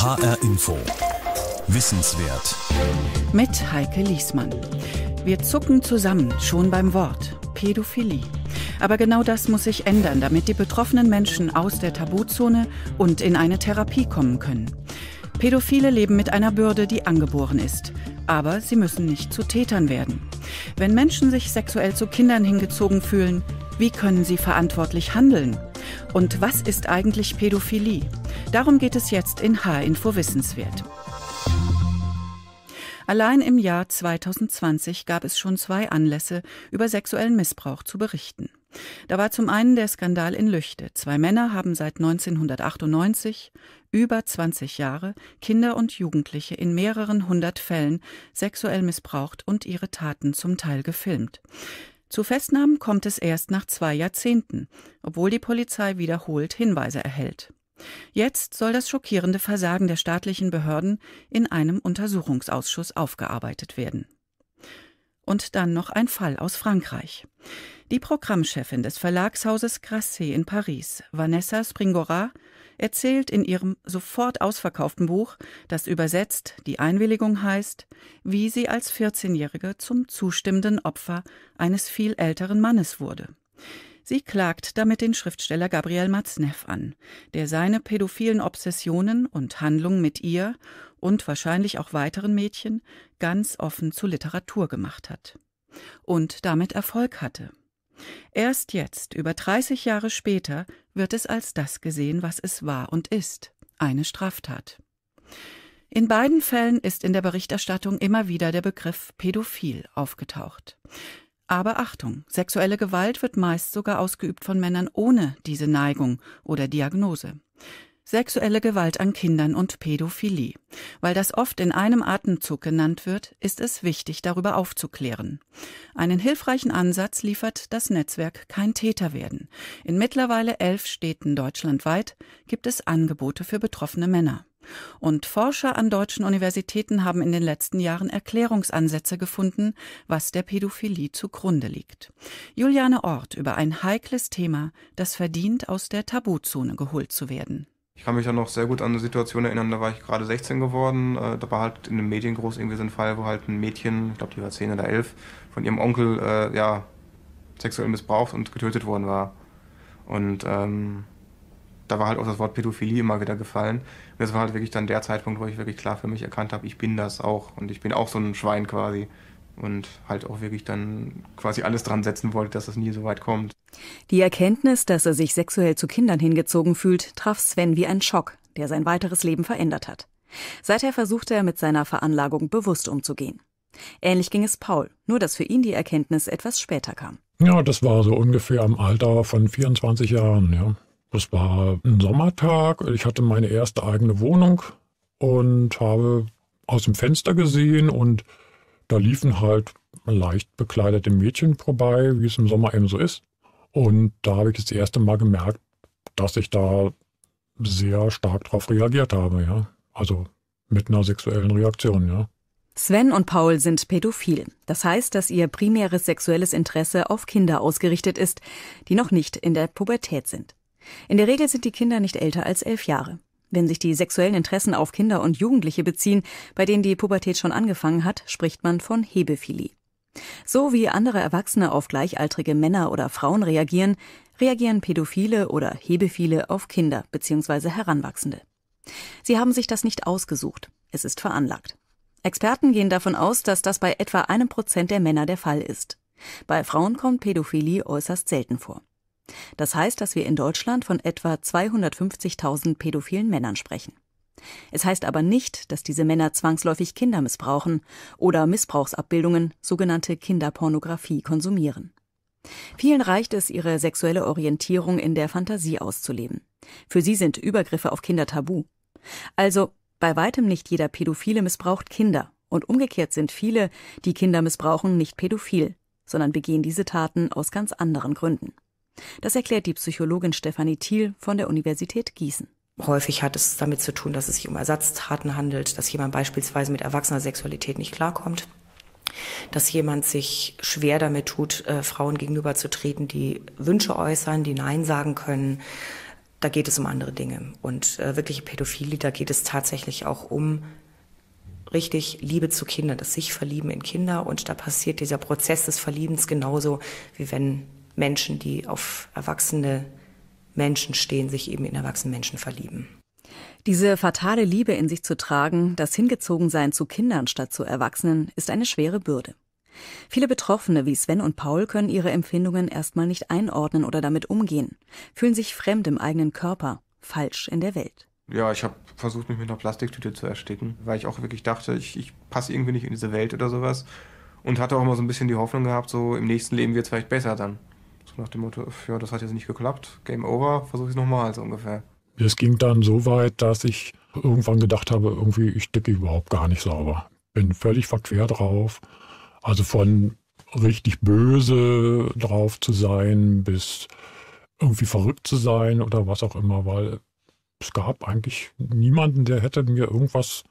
HR Info. Wissenswert. Mit Heike Liesmann. Wir zucken zusammen, schon beim Wort. Pädophilie. Aber genau das muss sich ändern, damit die betroffenen Menschen aus der Tabuzone und in eine Therapie kommen können. Pädophile leben mit einer Bürde, die angeboren ist. Aber sie müssen nicht zu Tätern werden. Wenn Menschen sich sexuell zu Kindern hingezogen fühlen, wie können sie verantwortlich handeln? Und was ist eigentlich Pädophilie? Darum geht es jetzt in H-Info Wissenswert. Allein im Jahr 2020 gab es schon zwei Anlässe, über sexuellen Missbrauch zu berichten. Da war zum einen der Skandal in Lüchte. Zwei Männer haben seit 1998 über 20 Jahre Kinder und Jugendliche in mehreren hundert Fällen sexuell missbraucht und ihre Taten zum Teil gefilmt. Zu Festnahmen kommt es erst nach zwei Jahrzehnten, obwohl die Polizei wiederholt Hinweise erhält. Jetzt soll das schockierende Versagen der staatlichen Behörden in einem Untersuchungsausschuss aufgearbeitet werden. Und dann noch ein Fall aus Frankreich. Die Programmchefin des Verlagshauses Grasset in Paris, Vanessa Springora, erzählt in ihrem sofort ausverkauften Buch, das übersetzt die Einwilligung heißt, wie sie als 14-Jährige zum zustimmenden Opfer eines viel älteren Mannes wurde. Sie klagt damit den Schriftsteller Gabriel Matzneff an, der seine pädophilen Obsessionen und Handlungen mit ihr und wahrscheinlich auch weiteren Mädchen ganz offen zur Literatur gemacht hat. Und damit Erfolg hatte. Erst jetzt, über 30 Jahre später, wird es als das gesehen, was es war und ist, eine Straftat. In beiden Fällen ist in der Berichterstattung immer wieder der Begriff pädophil aufgetaucht. Aber Achtung, sexuelle Gewalt wird meist sogar ausgeübt von Männern ohne diese Neigung oder Diagnose. Sexuelle Gewalt an Kindern und Pädophilie. Weil das oft in einem Atemzug genannt wird, ist es wichtig, darüber aufzuklären. Einen hilfreichen Ansatz liefert das Netzwerk Kein Täter werden. In mittlerweile elf Städten deutschlandweit gibt es Angebote für betroffene Männer. Und Forscher an deutschen Universitäten haben in den letzten Jahren Erklärungsansätze gefunden, was der Pädophilie zugrunde liegt. Juliane Ort über ein heikles Thema, das verdient, aus der Tabuzone geholt zu werden. Ich kann mich ja noch sehr gut an eine Situation erinnern, da war ich gerade 16 geworden. Äh, da war halt in den Medien groß irgendwie so ein Fall, wo halt ein Mädchen, ich glaube, die war 10 oder 11, von ihrem Onkel äh, ja, sexuell missbraucht und getötet worden war. Und ähm, da war halt auch das Wort Pädophilie immer wieder gefallen. Und das war halt wirklich dann der Zeitpunkt, wo ich wirklich klar für mich erkannt habe, ich bin das auch und ich bin auch so ein Schwein quasi. Und halt auch wirklich dann quasi alles dran setzen wollte, dass es nie so weit kommt. Die Erkenntnis, dass er sich sexuell zu Kindern hingezogen fühlt, traf Sven wie ein Schock, der sein weiteres Leben verändert hat. Seither versuchte er mit seiner Veranlagung bewusst umzugehen. Ähnlich ging es Paul, nur dass für ihn die Erkenntnis etwas später kam. Ja, das war so ungefähr im Alter von 24 Jahren, ja. Das war ein Sommertag. Ich hatte meine erste eigene Wohnung und habe aus dem Fenster gesehen und da liefen halt leicht bekleidete Mädchen vorbei, wie es im Sommer eben so ist. Und da habe ich das erste Mal gemerkt, dass ich da sehr stark darauf reagiert habe, ja. Also mit einer sexuellen Reaktion, ja. Sven und Paul sind pädophil. Das heißt, dass ihr primäres sexuelles Interesse auf Kinder ausgerichtet ist, die noch nicht in der Pubertät sind. In der Regel sind die Kinder nicht älter als elf Jahre. Wenn sich die sexuellen Interessen auf Kinder und Jugendliche beziehen, bei denen die Pubertät schon angefangen hat, spricht man von Hebephilie. So wie andere Erwachsene auf gleichaltrige Männer oder Frauen reagieren, reagieren Pädophile oder Hebephile auf Kinder bzw. Heranwachsende. Sie haben sich das nicht ausgesucht, es ist veranlagt. Experten gehen davon aus, dass das bei etwa einem Prozent der Männer der Fall ist. Bei Frauen kommt Pädophilie äußerst selten vor. Das heißt, dass wir in Deutschland von etwa 250.000 pädophilen Männern sprechen. Es heißt aber nicht, dass diese Männer zwangsläufig Kinder missbrauchen oder Missbrauchsabbildungen, sogenannte Kinderpornografie, konsumieren. Vielen reicht es, ihre sexuelle Orientierung in der Fantasie auszuleben. Für sie sind Übergriffe auf Kinder tabu. Also bei weitem nicht jeder Pädophile missbraucht Kinder, und umgekehrt sind viele, die Kinder missbrauchen, nicht pädophil, sondern begehen diese Taten aus ganz anderen Gründen. Das erklärt die Psychologin Stefanie Thiel von der Universität Gießen. Häufig hat es damit zu tun, dass es sich um Ersatztaten handelt, dass jemand beispielsweise mit erwachsener Sexualität nicht klarkommt, dass jemand sich schwer damit tut, äh, Frauen gegenüberzutreten, die Wünsche äußern, die Nein sagen können. Da geht es um andere Dinge. Und äh, wirkliche Pädophilie, da geht es tatsächlich auch um richtig Liebe zu Kindern, das sich verlieben in Kinder. Und da passiert dieser Prozess des Verliebens genauso, wie wenn Menschen, die auf erwachsene Menschen stehen, sich eben in erwachsene Menschen verlieben. Diese fatale Liebe in sich zu tragen, das Hingezogensein zu Kindern statt zu Erwachsenen, ist eine schwere Bürde. Viele Betroffene wie Sven und Paul können ihre Empfindungen erstmal nicht einordnen oder damit umgehen, fühlen sich fremd im eigenen Körper, falsch in der Welt. Ja, ich habe versucht, mich mit einer Plastiktüte zu ersticken, weil ich auch wirklich dachte, ich, ich passe irgendwie nicht in diese Welt oder sowas. Und hatte auch immer so ein bisschen die Hoffnung gehabt, so im nächsten Leben wird es vielleicht besser dann nach dem Motto, ja, das hat jetzt nicht geklappt, Game Over, versuche ich es nochmal, so ungefähr. Es ging dann so weit, dass ich irgendwann gedacht habe, irgendwie, ich decke überhaupt gar nicht sauber. Bin völlig verquer drauf. Also von richtig böse drauf zu sein bis irgendwie verrückt zu sein oder was auch immer, weil es gab eigentlich niemanden, der hätte mir irgendwas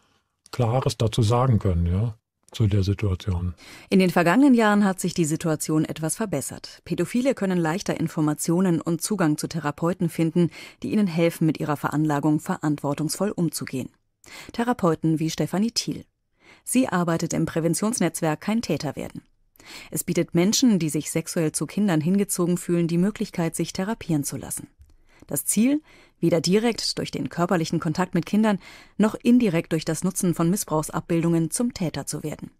Klares dazu sagen können, ja zu der Situation. In den vergangenen Jahren hat sich die Situation etwas verbessert. Pädophile können leichter Informationen und Zugang zu Therapeuten finden, die ihnen helfen, mit ihrer Veranlagung verantwortungsvoll umzugehen. Therapeuten wie Stefanie Thiel. Sie arbeitet im Präventionsnetzwerk Kein Täter werden. Es bietet Menschen, die sich sexuell zu Kindern hingezogen fühlen, die Möglichkeit, sich therapieren zu lassen. Das Ziel, weder direkt durch den körperlichen Kontakt mit Kindern noch indirekt durch das Nutzen von Missbrauchsabbildungen zum Täter zu werden.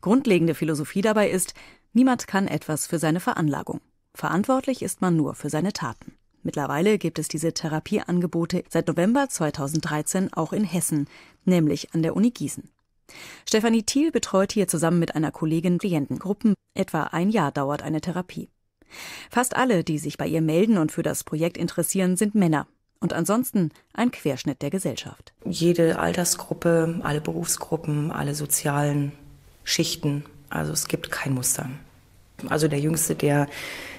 Grundlegende Philosophie dabei ist, niemand kann etwas für seine Veranlagung. Verantwortlich ist man nur für seine Taten. Mittlerweile gibt es diese Therapieangebote seit November 2013 auch in Hessen, nämlich an der Uni Gießen. Stefanie Thiel betreut hier zusammen mit einer Kollegin Klientengruppen. Etwa ein Jahr dauert eine Therapie. Fast alle, die sich bei ihr melden und für das Projekt interessieren, sind Männer und ansonsten ein Querschnitt der Gesellschaft. Jede Altersgruppe, alle Berufsgruppen, alle sozialen Schichten. Also es gibt kein Muster. Also der Jüngste, der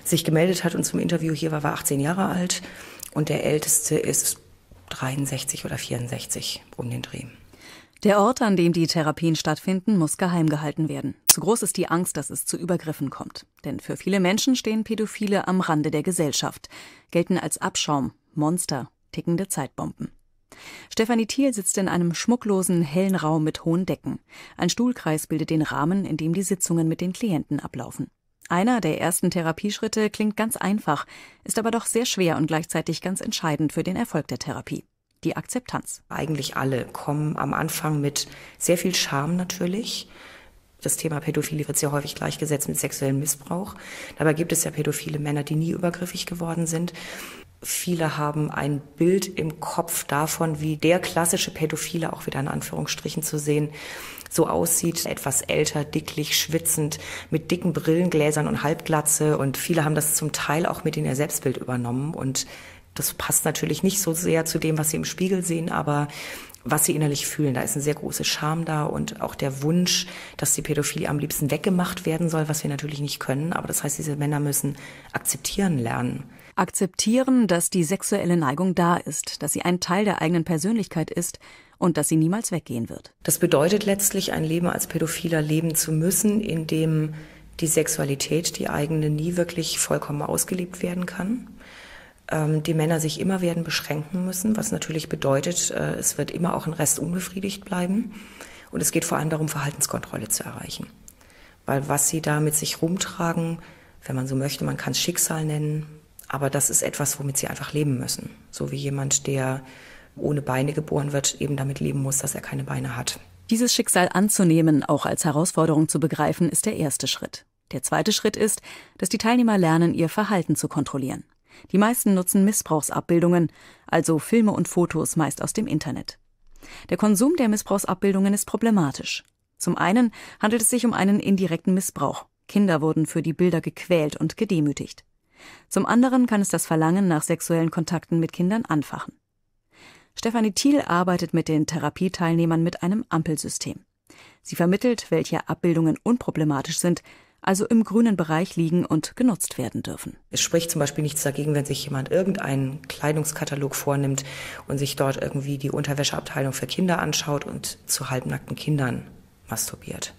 sich gemeldet hat und zum Interview hier war, war 18 Jahre alt und der Älteste ist 63 oder 64 um den Dreh. Der Ort, an dem die Therapien stattfinden, muss geheim gehalten werden. Zu groß ist die Angst, dass es zu Übergriffen kommt. Denn für viele Menschen stehen Pädophile am Rande der Gesellschaft, gelten als Abschaum Monster, tickende Zeitbomben. Stefanie Thiel sitzt in einem schmucklosen, hellen Raum mit hohen Decken. Ein Stuhlkreis bildet den Rahmen, in dem die Sitzungen mit den Klienten ablaufen. Einer der ersten Therapieschritte klingt ganz einfach, ist aber doch sehr schwer und gleichzeitig ganz entscheidend für den Erfolg der Therapie. Die Akzeptanz. Eigentlich alle kommen am Anfang mit sehr viel Scham natürlich das Thema Pädophilie wird sehr häufig gleichgesetzt mit sexuellem Missbrauch. Dabei gibt es ja pädophile Männer, die nie übergriffig geworden sind. Viele haben ein Bild im Kopf davon, wie der klassische Pädophile, auch wieder in Anführungsstrichen zu sehen, so aussieht, etwas älter, dicklich, schwitzend, mit dicken Brillengläsern und Halbglatze. Und viele haben das zum Teil auch mit in ihr Selbstbild übernommen. Und das passt natürlich nicht so sehr zu dem, was sie im Spiegel sehen, aber was sie innerlich fühlen. Da ist eine sehr große Scham da und auch der Wunsch, dass die Pädophilie am liebsten weggemacht werden soll, was wir natürlich nicht können. Aber das heißt, diese Männer müssen akzeptieren lernen. Akzeptieren, dass die sexuelle Neigung da ist, dass sie ein Teil der eigenen Persönlichkeit ist und dass sie niemals weggehen wird. Das bedeutet letztlich, ein Leben als Pädophiler leben zu müssen, in dem die Sexualität, die eigene, nie wirklich vollkommen ausgelebt werden kann ähm, die Männer sich immer werden beschränken müssen, was natürlich bedeutet, äh, es wird immer auch ein Rest unbefriedigt bleiben. Und es geht vor allem darum, Verhaltenskontrolle zu erreichen. Weil was sie da mit sich rumtragen, wenn man so möchte, man kann es Schicksal nennen, aber das ist etwas, womit sie einfach leben müssen. So wie jemand, der ohne Beine geboren wird, eben damit leben muss, dass er keine Beine hat. Dieses Schicksal anzunehmen, auch als Herausforderung zu begreifen, ist der erste Schritt. Der zweite Schritt ist, dass die Teilnehmer lernen, ihr Verhalten zu kontrollieren. Die meisten nutzen Missbrauchsabbildungen, also Filme und Fotos meist aus dem Internet. Der Konsum der Missbrauchsabbildungen ist problematisch. Zum einen handelt es sich um einen indirekten Missbrauch. Kinder wurden für die Bilder gequält und gedemütigt. Zum anderen kann es das Verlangen nach sexuellen Kontakten mit Kindern anfachen. Stefanie Thiel arbeitet mit den Therapieteilnehmern mit einem Ampelsystem. Sie vermittelt, welche Abbildungen unproblematisch sind, also im grünen Bereich liegen und genutzt werden dürfen. Es spricht zum Beispiel nichts dagegen, wenn sich jemand irgendeinen Kleidungskatalog vornimmt und sich dort irgendwie die Unterwäscheabteilung für Kinder anschaut und zu halbnackten Kindern masturbiert.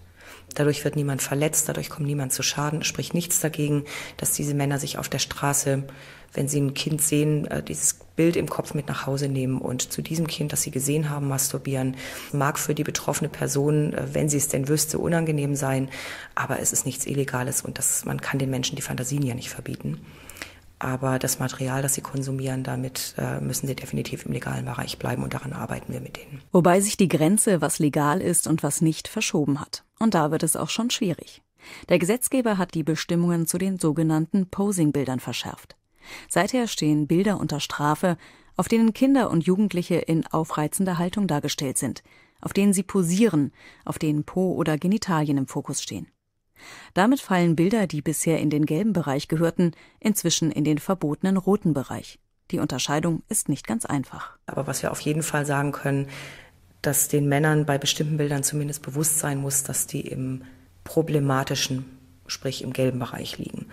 Dadurch wird niemand verletzt, dadurch kommt niemand zu Schaden. Es spricht nichts dagegen, dass diese Männer sich auf der Straße wenn sie ein Kind sehen, äh, dieses Bild im Kopf mit nach Hause nehmen und zu diesem Kind, das sie gesehen haben, masturbieren, mag für die betroffene Person, äh, wenn sie es denn wüsste, unangenehm sein, aber es ist nichts Illegales und das, man kann den Menschen die Fantasien ja nicht verbieten. Aber das Material, das sie konsumieren, damit äh, müssen sie definitiv im legalen Bereich bleiben und daran arbeiten wir mit denen. Wobei sich die Grenze, was legal ist und was nicht, verschoben hat. Und da wird es auch schon schwierig. Der Gesetzgeber hat die Bestimmungen zu den sogenannten Posing-Bildern verschärft. Seither stehen Bilder unter Strafe, auf denen Kinder und Jugendliche in aufreizender Haltung dargestellt sind, auf denen sie posieren, auf denen Po oder Genitalien im Fokus stehen. Damit fallen Bilder, die bisher in den gelben Bereich gehörten, inzwischen in den verbotenen roten Bereich. Die Unterscheidung ist nicht ganz einfach. Aber was wir auf jeden Fall sagen können, dass den Männern bei bestimmten Bildern zumindest bewusst sein muss, dass die im problematischen sprich im gelben Bereich liegen.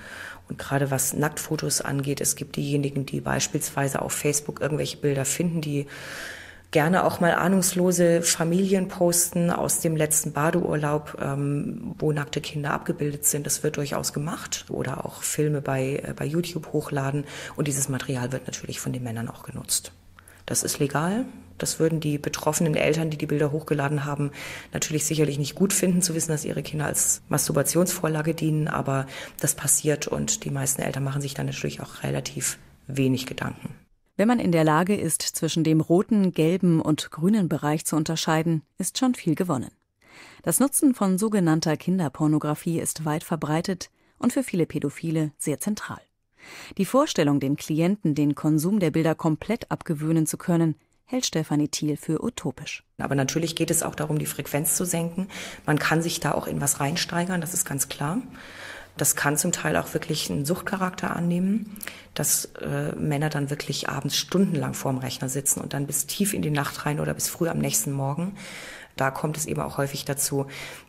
Und gerade was Nacktfotos angeht, es gibt diejenigen, die beispielsweise auf Facebook irgendwelche Bilder finden, die gerne auch mal ahnungslose Familien posten aus dem letzten Badeurlaub, ähm, wo nackte Kinder abgebildet sind. Das wird durchaus gemacht oder auch Filme bei, äh, bei YouTube hochladen. Und dieses Material wird natürlich von den Männern auch genutzt. Das ist legal. Das würden die betroffenen Eltern, die die Bilder hochgeladen haben, natürlich sicherlich nicht gut finden, zu wissen, dass ihre Kinder als Masturbationsvorlage dienen. Aber das passiert und die meisten Eltern machen sich dann natürlich auch relativ wenig Gedanken. Wenn man in der Lage ist, zwischen dem roten, gelben und grünen Bereich zu unterscheiden, ist schon viel gewonnen. Das Nutzen von sogenannter Kinderpornografie ist weit verbreitet und für viele Pädophile sehr zentral. Die Vorstellung, dem Klienten den Konsum der Bilder komplett abgewöhnen zu können, hält Stefanie Thiel für utopisch. Aber natürlich geht es auch darum, die Frequenz zu senken. Man kann sich da auch in was reinsteigern, das ist ganz klar. Das kann zum Teil auch wirklich einen Suchtcharakter annehmen, dass äh, Männer dann wirklich abends stundenlang vorm Rechner sitzen und dann bis tief in die Nacht rein oder bis früh am nächsten Morgen da kommt es eben auch häufig dazu,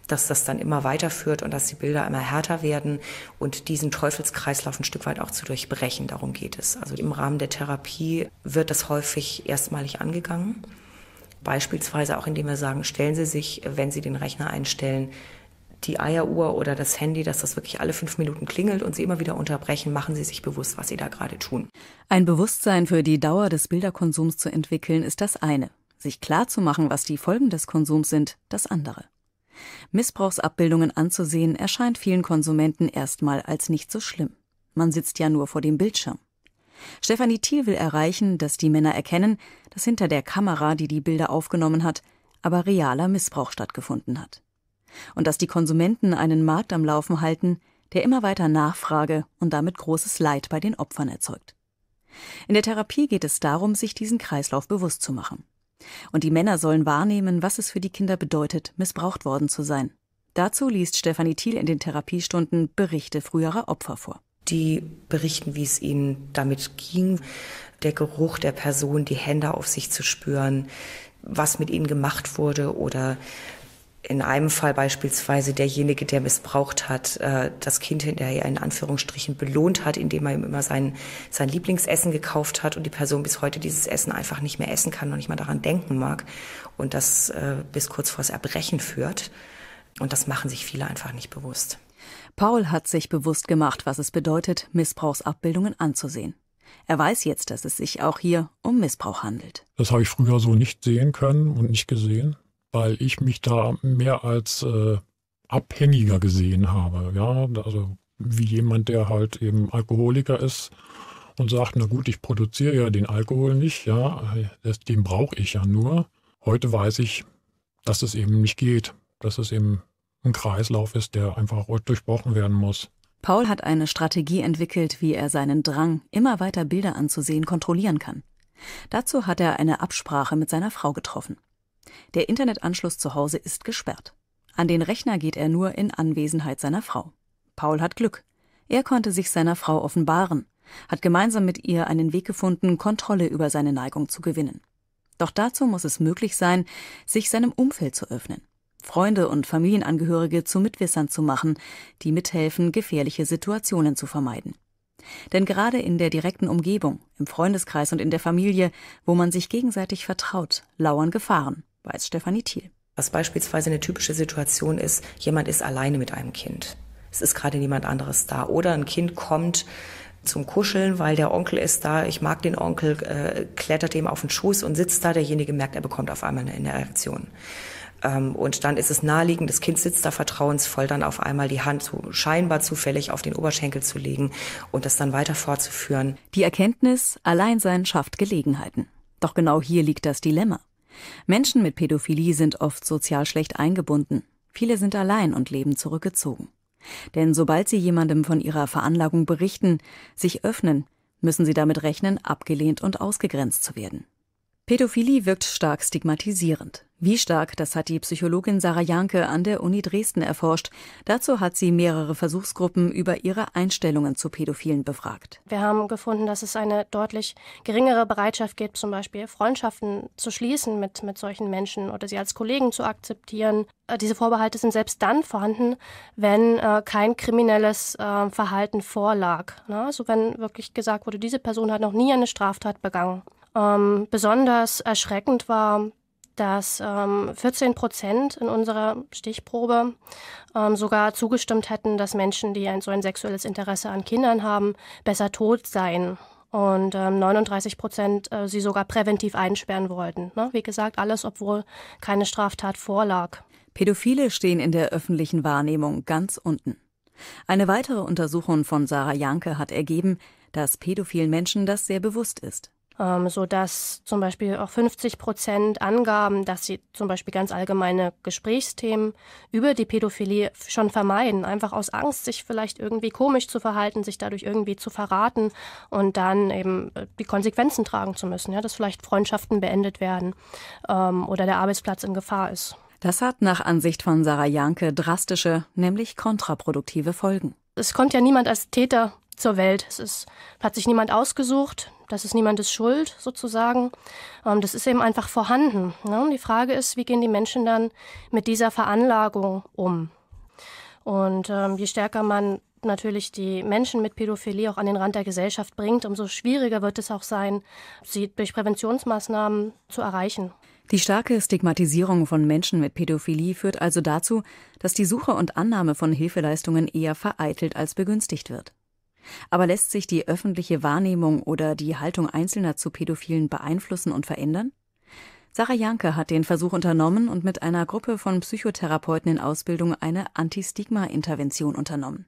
dass das dann immer weiterführt und dass die Bilder immer härter werden und diesen Teufelskreislauf ein Stück weit auch zu durchbrechen. Darum geht es. Also im Rahmen der Therapie wird das häufig erstmalig angegangen. Beispielsweise auch indem wir sagen, stellen Sie sich, wenn Sie den Rechner einstellen, die Eieruhr oder das Handy, dass das wirklich alle fünf Minuten klingelt und sie immer wieder unterbrechen, machen sie sich bewusst, was sie da gerade tun. Ein Bewusstsein für die Dauer des Bilderkonsums zu entwickeln, ist das eine sich klarzumachen, was die Folgen des Konsums sind, das andere. Missbrauchsabbildungen anzusehen erscheint vielen Konsumenten erstmal als nicht so schlimm. Man sitzt ja nur vor dem Bildschirm. Stefanie Thiel will erreichen, dass die Männer erkennen, dass hinter der Kamera, die die Bilder aufgenommen hat, aber realer Missbrauch stattgefunden hat. Und dass die Konsumenten einen Markt am Laufen halten, der immer weiter Nachfrage und damit großes Leid bei den Opfern erzeugt. In der Therapie geht es darum, sich diesen Kreislauf bewusst zu machen. Und die Männer sollen wahrnehmen, was es für die Kinder bedeutet, missbraucht worden zu sein. Dazu liest Stefanie Thiel in den Therapiestunden Berichte früherer Opfer vor. Die berichten, wie es ihnen damit ging, der Geruch der Person, die Hände auf sich zu spüren, was mit ihnen gemacht wurde oder in einem Fall beispielsweise derjenige, der missbraucht hat, äh, das Kind hinterher in Anführungsstrichen belohnt hat, indem er ihm immer sein, sein Lieblingsessen gekauft hat und die Person bis heute dieses Essen einfach nicht mehr essen kann und nicht mal daran denken mag und das äh, bis kurz vors Erbrechen führt. Und das machen sich viele einfach nicht bewusst. Paul hat sich bewusst gemacht, was es bedeutet, Missbrauchsabbildungen anzusehen. Er weiß jetzt, dass es sich auch hier um Missbrauch handelt. Das habe ich früher so nicht sehen können und nicht gesehen weil ich mich da mehr als äh, abhängiger gesehen habe. Ja, also wie jemand, der halt eben Alkoholiker ist und sagt, na gut, ich produziere ja den Alkohol nicht, ja, das, den brauche ich ja nur. Heute weiß ich, dass es eben nicht geht, dass es eben ein Kreislauf ist, der einfach durchbrochen werden muss. Paul hat eine Strategie entwickelt, wie er seinen Drang, immer weiter Bilder anzusehen, kontrollieren kann. Dazu hat er eine Absprache mit seiner Frau getroffen. Der Internetanschluss zu Hause ist gesperrt. An den Rechner geht er nur in Anwesenheit seiner Frau. Paul hat Glück. Er konnte sich seiner Frau offenbaren, hat gemeinsam mit ihr einen Weg gefunden, Kontrolle über seine Neigung zu gewinnen. Doch dazu muss es möglich sein, sich seinem Umfeld zu öffnen, Freunde und Familienangehörige zu Mitwissern zu machen, die mithelfen, gefährliche Situationen zu vermeiden. Denn gerade in der direkten Umgebung, im Freundeskreis und in der Familie, wo man sich gegenseitig vertraut, lauern Gefahren weiß Stefanie Thiel. Was beispielsweise eine typische Situation ist, jemand ist alleine mit einem Kind. Es ist gerade niemand anderes da. Oder ein Kind kommt zum Kuscheln, weil der Onkel ist da, ich mag den Onkel, äh, klettert dem auf den Schoß und sitzt da, derjenige merkt, er bekommt auf einmal eine Interaktion. Ähm, und dann ist es naheliegend, das Kind sitzt da vertrauensvoll, dann auf einmal die Hand so scheinbar zufällig auf den Oberschenkel zu legen und das dann weiter fortzuführen. Die Erkenntnis, Alleinsein schafft Gelegenheiten. Doch genau hier liegt das Dilemma. Menschen mit Pädophilie sind oft sozial schlecht eingebunden. Viele sind allein und leben zurückgezogen. Denn sobald sie jemandem von ihrer Veranlagung berichten, sich öffnen, müssen sie damit rechnen, abgelehnt und ausgegrenzt zu werden. Pädophilie wirkt stark stigmatisierend. Wie stark, das hat die Psychologin Sarah Janke an der Uni Dresden erforscht. Dazu hat sie mehrere Versuchsgruppen über ihre Einstellungen zu Pädophilen befragt. Wir haben gefunden, dass es eine deutlich geringere Bereitschaft gibt, zum Beispiel Freundschaften zu schließen mit, mit solchen Menschen oder sie als Kollegen zu akzeptieren. Äh, diese Vorbehalte sind selbst dann vorhanden, wenn äh, kein kriminelles äh, Verhalten vorlag. Ne? Also wenn wirklich gesagt wurde, diese Person hat noch nie eine Straftat begangen. Ähm, besonders erschreckend war, dass ähm, 14 Prozent in unserer Stichprobe ähm, sogar zugestimmt hätten, dass Menschen, die ein, so ein sexuelles Interesse an Kindern haben, besser tot seien. Und ähm, 39 Prozent äh, sie sogar präventiv einsperren wollten. Ne? Wie gesagt, alles, obwohl keine Straftat vorlag. Pädophile stehen in der öffentlichen Wahrnehmung ganz unten. Eine weitere Untersuchung von Sarah Janke hat ergeben, dass pädophilen Menschen das sehr bewusst ist ähm, sodass zum Beispiel auch 50 Prozent angaben, dass sie zum Beispiel ganz allgemeine Gesprächsthemen über die Pädophilie schon vermeiden, einfach aus Angst, sich vielleicht irgendwie komisch zu verhalten, sich dadurch irgendwie zu verraten und dann eben äh, die Konsequenzen tragen zu müssen, ja, dass vielleicht Freundschaften beendet werden ähm, oder der Arbeitsplatz in Gefahr ist. Das hat nach Ansicht von Sarah Janke drastische, nämlich kontraproduktive Folgen. Es kommt ja niemand als Täter zur Welt. Es ist, hat sich niemand ausgesucht. Das ist niemandes Schuld sozusagen. Ähm, das ist eben einfach vorhanden. Ne? Die Frage ist, wie gehen die Menschen dann mit dieser Veranlagung um? Und ähm, je stärker man natürlich die Menschen mit Pädophilie auch an den Rand der Gesellschaft bringt, umso schwieriger wird es auch sein, sie durch Präventionsmaßnahmen zu erreichen. Die starke Stigmatisierung von Menschen mit Pädophilie führt also dazu, dass die Suche und Annahme von Hilfeleistungen eher vereitelt als begünstigt wird. Aber lässt sich die öffentliche Wahrnehmung oder die Haltung Einzelner zu Pädophilen beeinflussen und verändern? Sarah Janke hat den Versuch unternommen und mit einer Gruppe von Psychotherapeuten in Ausbildung eine Anti-Stigma-Intervention unternommen.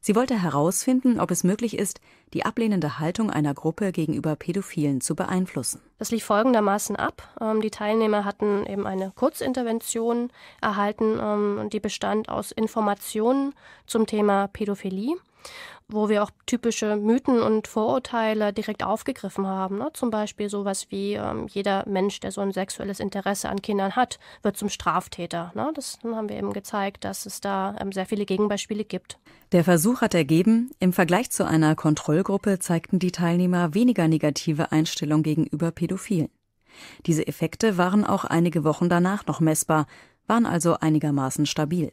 Sie wollte herausfinden, ob es möglich ist, die ablehnende Haltung einer Gruppe gegenüber Pädophilen zu beeinflussen. Das lief folgendermaßen ab. Ähm, die Teilnehmer hatten eben eine Kurzintervention erhalten, ähm, die bestand aus Informationen zum Thema Pädophilie wo wir auch typische Mythen und Vorurteile direkt aufgegriffen haben. Ne? Zum Beispiel sowas wie ähm, jeder Mensch, der so ein sexuelles Interesse an Kindern hat, wird zum Straftäter. Ne? Das haben wir eben gezeigt, dass es da ähm, sehr viele Gegenbeispiele gibt. Der Versuch hat ergeben, im Vergleich zu einer Kontrollgruppe zeigten die Teilnehmer weniger negative Einstellung gegenüber Pädophilen. Diese Effekte waren auch einige Wochen danach noch messbar, waren also einigermaßen stabil.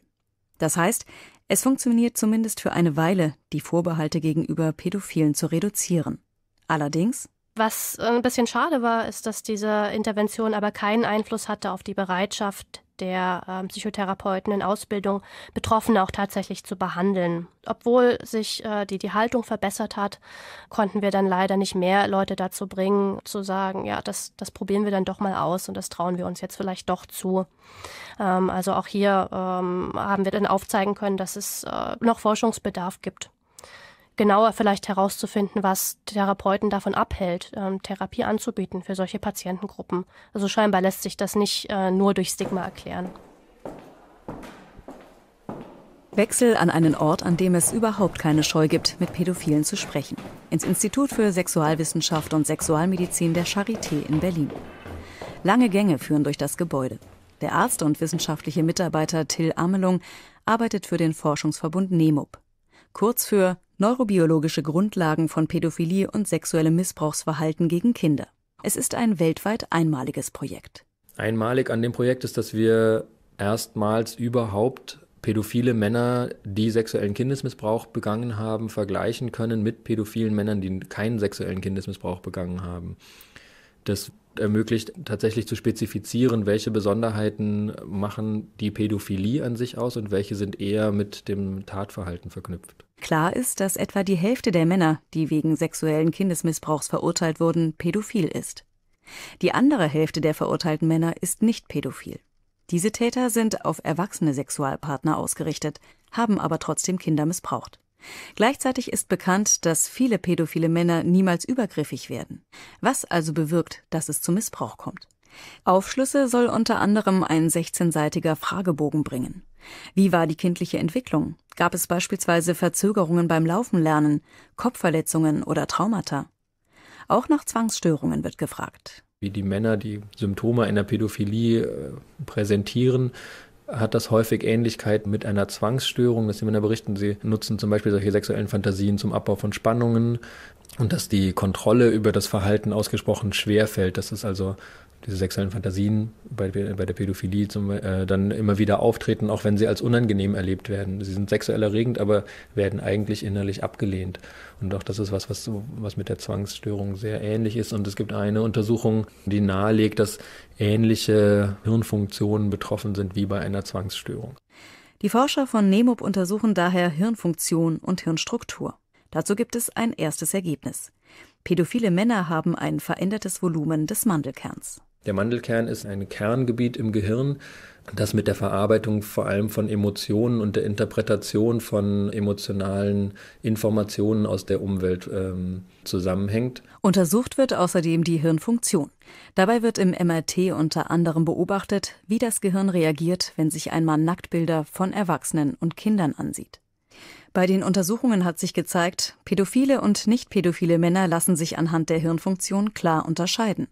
Das heißt, es funktioniert zumindest für eine Weile, die Vorbehalte gegenüber Pädophilen zu reduzieren. Allerdings. Was äh, ein bisschen schade war, ist, dass diese Intervention aber keinen Einfluss hatte auf die Bereitschaft der ähm, Psychotherapeuten in Ausbildung, Betroffene auch tatsächlich zu behandeln. Obwohl sich äh, die, die Haltung verbessert hat, konnten wir dann leider nicht mehr Leute dazu bringen, zu sagen, ja, das, das probieren wir dann doch mal aus und das trauen wir uns jetzt vielleicht doch zu. Ähm, also auch hier ähm, haben wir dann aufzeigen können, dass es äh, noch Forschungsbedarf gibt genauer vielleicht herauszufinden, was Therapeuten davon abhält, ähm, Therapie anzubieten für solche Patientengruppen. Also scheinbar lässt sich das nicht äh, nur durch Stigma erklären. Wechsel an einen Ort, an dem es überhaupt keine Scheu gibt, mit Pädophilen zu sprechen. Ins Institut für Sexualwissenschaft und Sexualmedizin der Charité in Berlin. Lange Gänge führen durch das Gebäude. Der Arzt und wissenschaftliche Mitarbeiter Till Amelung arbeitet für den Forschungsverbund NEMUB kurz für Neurobiologische Grundlagen von Pädophilie und sexuellem Missbrauchsverhalten gegen Kinder. Es ist ein weltweit einmaliges Projekt. Einmalig an dem Projekt ist, dass wir erstmals überhaupt pädophile Männer, die sexuellen Kindesmissbrauch begangen haben, vergleichen können mit pädophilen Männern, die keinen sexuellen Kindesmissbrauch begangen haben. Das ermöglicht, tatsächlich zu spezifizieren, welche Besonderheiten machen die Pädophilie an sich aus und welche sind eher mit dem Tatverhalten verknüpft. Klar ist, dass etwa die Hälfte der Männer, die wegen sexuellen Kindesmissbrauchs verurteilt wurden, pädophil ist. Die andere Hälfte der verurteilten Männer ist nicht pädophil. Diese Täter sind auf erwachsene Sexualpartner ausgerichtet, haben aber trotzdem Kinder missbraucht. Gleichzeitig ist bekannt, dass viele pädophile Männer niemals übergriffig werden. Was also bewirkt, dass es zu Missbrauch kommt? Aufschlüsse soll unter anderem ein 16-seitiger Fragebogen bringen. Wie war die kindliche Entwicklung? Gab es beispielsweise Verzögerungen beim Laufenlernen, Kopfverletzungen oder Traumata? Auch nach Zwangsstörungen wird gefragt. Wie die Männer die Symptome einer Pädophilie äh, präsentieren, hat das häufig Ähnlichkeit mit einer Zwangsstörung, dass die Männer berichten, sie nutzen zum Beispiel solche sexuellen Fantasien zum Abbau von Spannungen und dass die Kontrolle über das Verhalten ausgesprochen schwer fällt, dass es also diese sexuellen Fantasien bei, bei der Pädophilie zum, äh, dann immer wieder auftreten, auch wenn sie als unangenehm erlebt werden. Sie sind sexuell erregend, aber werden eigentlich innerlich abgelehnt. Und auch das ist was, was, was mit der Zwangsstörung sehr ähnlich ist. Und es gibt eine Untersuchung, die nahelegt, dass ähnliche Hirnfunktionen betroffen sind wie bei einer Zwangsstörung. Die Forscher von NEMUB untersuchen daher Hirnfunktion und Hirnstruktur. Dazu gibt es ein erstes Ergebnis. Pädophile Männer haben ein verändertes Volumen des Mandelkerns. Der Mandelkern ist ein Kerngebiet im Gehirn, das mit der Verarbeitung vor allem von Emotionen und der Interpretation von emotionalen Informationen aus der Umwelt ähm, zusammenhängt. Untersucht wird außerdem die Hirnfunktion. Dabei wird im MRT unter anderem beobachtet, wie das Gehirn reagiert, wenn sich einmal Nacktbilder von Erwachsenen und Kindern ansieht. Bei den Untersuchungen hat sich gezeigt, pädophile und nicht pädophile Männer lassen sich anhand der Hirnfunktion klar unterscheiden.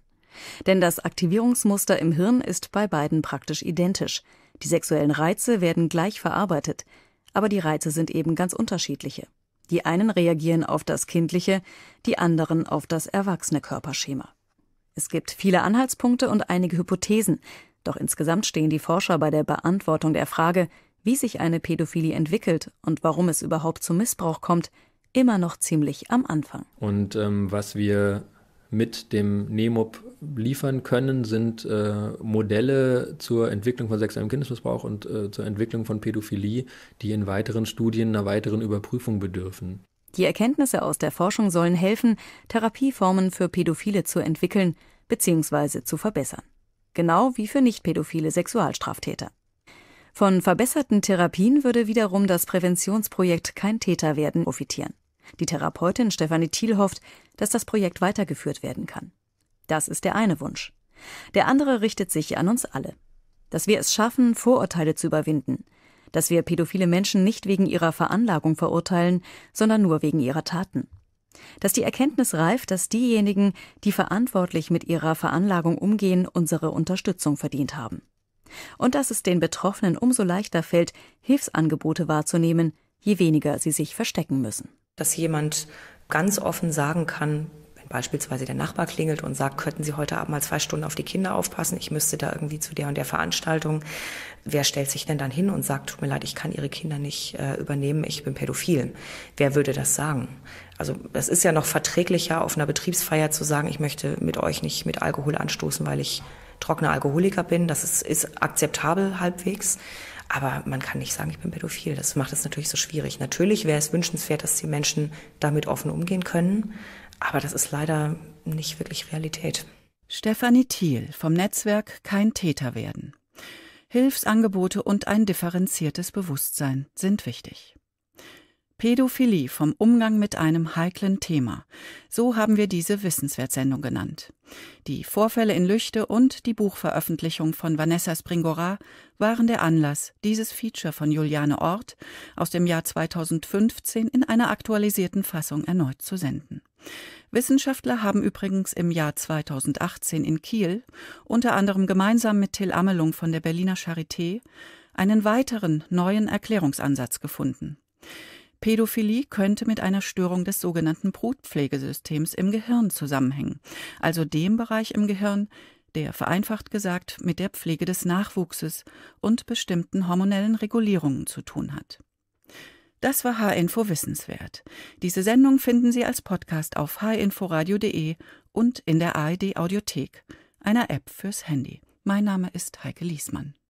Denn das Aktivierungsmuster im Hirn ist bei beiden praktisch identisch. Die sexuellen Reize werden gleich verarbeitet, aber die Reize sind eben ganz unterschiedliche. Die einen reagieren auf das kindliche, die anderen auf das erwachsene Körperschema. Es gibt viele Anhaltspunkte und einige Hypothesen, doch insgesamt stehen die Forscher bei der Beantwortung der Frage, wie sich eine Pädophilie entwickelt und warum es überhaupt zum Missbrauch kommt, immer noch ziemlich am Anfang. Und ähm, was wir mit dem NEMUB liefern können, sind äh, Modelle zur Entwicklung von sexuellem Kindesmissbrauch und äh, zur Entwicklung von Pädophilie, die in weiteren Studien einer weiteren Überprüfung bedürfen. Die Erkenntnisse aus der Forschung sollen helfen, Therapieformen für Pädophile zu entwickeln bzw. zu verbessern. Genau wie für nicht-pädophile Sexualstraftäter. Von verbesserten Therapien würde wiederum das Präventionsprojekt Kein Täter werden profitieren. Die Therapeutin Stefanie Thiel hofft, dass das Projekt weitergeführt werden kann. Das ist der eine Wunsch. Der andere richtet sich an uns alle. Dass wir es schaffen, Vorurteile zu überwinden. Dass wir pädophile Menschen nicht wegen ihrer Veranlagung verurteilen, sondern nur wegen ihrer Taten. Dass die Erkenntnis reift, dass diejenigen, die verantwortlich mit ihrer Veranlagung umgehen, unsere Unterstützung verdient haben. Und dass es den Betroffenen umso leichter fällt, Hilfsangebote wahrzunehmen, je weniger sie sich verstecken müssen dass jemand ganz offen sagen kann, wenn beispielsweise der Nachbar klingelt und sagt, könnten Sie heute Abend mal zwei Stunden auf die Kinder aufpassen, ich müsste da irgendwie zu der und der Veranstaltung. Wer stellt sich denn dann hin und sagt, tut mir leid, ich kann Ihre Kinder nicht äh, übernehmen, ich bin pädophil? Wer würde das sagen? Also das ist ja noch verträglicher, auf einer Betriebsfeier zu sagen, ich möchte mit euch nicht mit Alkohol anstoßen, weil ich trockener Alkoholiker bin. Das ist, ist akzeptabel halbwegs. Aber man kann nicht sagen, ich bin pädophil. Das macht es natürlich so schwierig. Natürlich wäre es wünschenswert, dass die Menschen damit offen umgehen können. Aber das ist leider nicht wirklich Realität. Stefanie Thiel vom Netzwerk Kein Täter werden. Hilfsangebote und ein differenziertes Bewusstsein sind wichtig. Pädophilie vom Umgang mit einem heiklen Thema. So haben wir diese Wissenswertsendung genannt. Die Vorfälle in Lüchte und die Buchveröffentlichung von Vanessa Springora waren der Anlass, dieses Feature von Juliane Ort aus dem Jahr 2015 in einer aktualisierten Fassung erneut zu senden. Wissenschaftler haben übrigens im Jahr 2018 in Kiel, unter anderem gemeinsam mit Till Amelung von der Berliner Charité, einen weiteren neuen Erklärungsansatz gefunden. Pädophilie könnte mit einer Störung des sogenannten Brutpflegesystems im Gehirn zusammenhängen, also dem Bereich im Gehirn, der vereinfacht gesagt mit der Pflege des Nachwuchses und bestimmten hormonellen Regulierungen zu tun hat. Das war H-Info Wissenswert. Diese Sendung finden Sie als Podcast auf hinforadio.de und in der ARD Audiothek, einer App fürs Handy. Mein Name ist Heike Liesmann.